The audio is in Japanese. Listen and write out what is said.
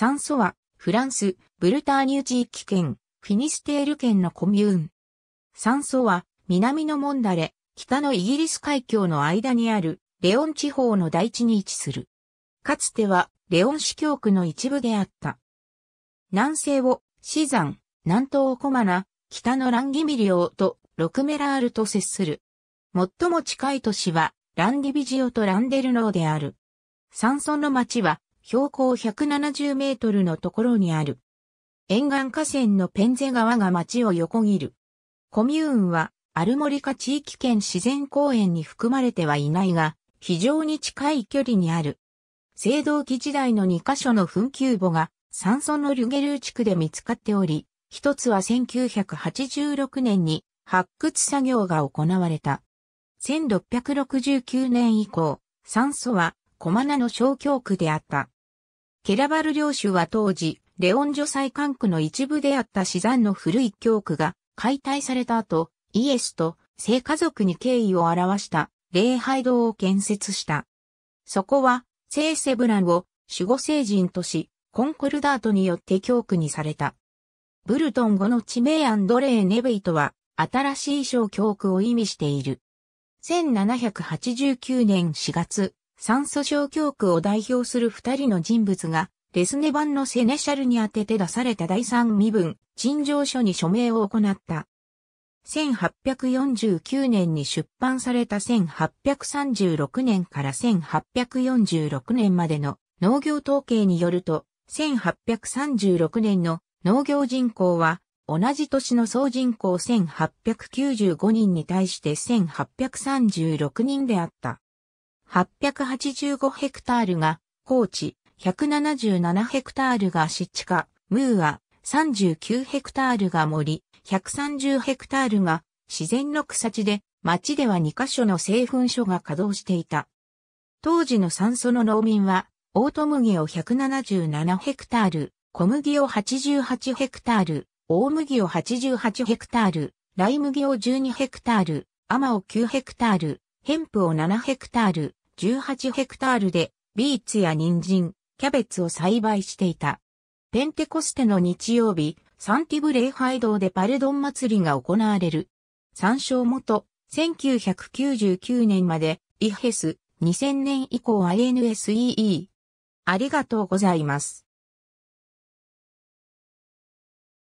サンソは、フランス、ブルターニュ地域圏、フィニステール県のコミューン。サンソは、南のモンダレ、北のイギリス海峡の間にある、レオン地方の大地に位置する。かつては、レオン市教区の一部であった。南西を、シザン、南東をコマナ、北のランギミリオと、ロクメラールと接する。最も近い都市は、ランディビジオとランデルノーである。山村の町は、標高170メートルのところにある。沿岸河川のペンゼ川が町を横切る。コミューンはアルモリカ地域圏自然公園に含まれてはいないが、非常に近い距離にある。青銅器時代の2カ所の墳丘墓が酸素のリュゲルー地区で見つかっており、一つは1986年に発掘作業が行われた。1669年以降、酸素はコマナの小教区であった。ケラバル領主は当時、レオン女祭管区の一部であったシザンの古い教区が解体された後、イエスと聖家族に敬意を表した礼拝堂を建設した。そこは、聖セブランを守護聖人とし、コンコルダートによって教区にされた。ブルトン語の地名アンドレー・ネベイとは、新しい小教区を意味している。1789年4月、酸素症教区を代表する二人の人物が、レスネ版のセネシャルに当てて出された第三身分、陳情書に署名を行った。1849年に出版された1836年から1846年までの農業統計によると、1836年の農業人口は、同じ年の総人口1895人に対して1836人であった。885ヘクタールが高地、177ヘクタールが湿地化、ムーア、39ヘクタールが森、130ヘクタールが自然の草地で、町では2カ所の製粉所が稼働していた。当時の酸素の農民は、オート麦を177ヘクタール、小麦を88ヘクタール、大麦を88ヘクタール、ライ麦を12ヘクタール、アマを9ヘクタール、ヘンプを7ヘクタール、18ヘクタールでビーツや人参、キャベツを栽培していた。ペンテコステの日曜日、サンティブ礼拝堂でパルドン祭りが行われる。参照元、1999年まで、イヘス、2000年以降 i n s e e ありがとうございます。